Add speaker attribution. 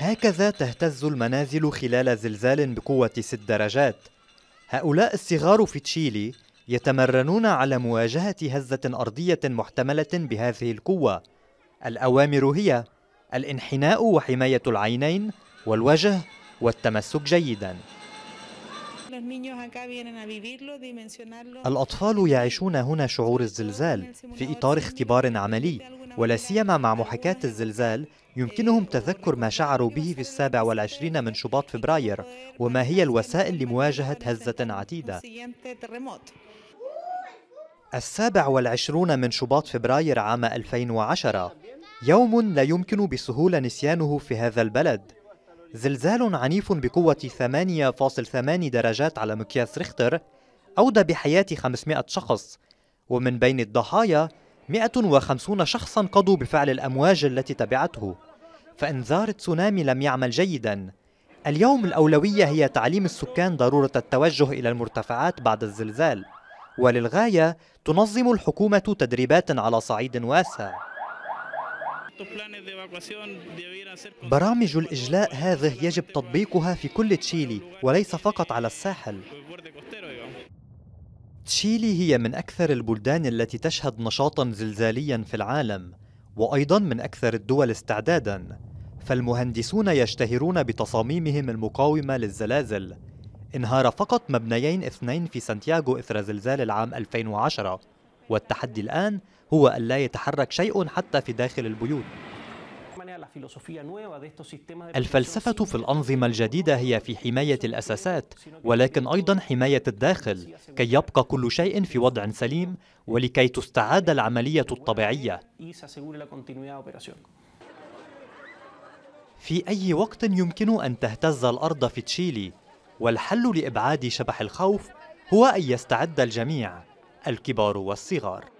Speaker 1: هكذا تهتز المنازل خلال زلزال بقوة ست درجات هؤلاء الصغار في تشيلي يتمرنون على مواجهة هزة أرضية محتملة بهذه القوة الأوامر هي الانحناء وحماية العينين والوجه والتمسك جيداً الأطفال يعيشون هنا شعور الزلزال في إطار اختبار عملي ولا سيما مع محاكاة الزلزال يمكنهم تذكر ما شعروا به في السابع والعشرين من شباط فبراير وما هي الوسائل لمواجهة هزة عتيدة السابع والعشرون من شباط فبراير عام 2010 يوم لا يمكن بسهولة نسيانه في هذا البلد زلزال عنيف بقوة 8.8 درجات على مقياس ريختر أودى بحياة 500 شخص ومن بين الضحايا 150 شخصا قضوا بفعل الأمواج التي تبعته فإنذار التسونامي لم يعمل جيدا اليوم الأولوية هي تعليم السكان ضرورة التوجه إلى المرتفعات بعد الزلزال وللغاية تنظم الحكومة تدريبات على صعيد واسع برامج الإجلاء هذه يجب تطبيقها في كل تشيلي وليس فقط على الساحل تشيلي هي من أكثر البلدان التي تشهد نشاطا زلزاليا في العالم وأيضا من أكثر الدول استعدادا فالمهندسون يشتهرون بتصاميمهم المقاومة للزلازل انهار فقط مبنيين اثنين في سانتياغو إثر زلزال العام 2010 والتحدي الآن هو ألا يتحرك شيء حتى في داخل البيوت الفلسفة في الأنظمة الجديدة هي في حماية الأساسات ولكن أيضا حماية الداخل كي يبقى كل شيء في وضع سليم ولكي تستعاد العملية الطبيعية في أي وقت يمكن أن تهتز الأرض في تشيلي والحل لإبعاد شبح الخوف هو أن يستعد الجميع الكبار والصغار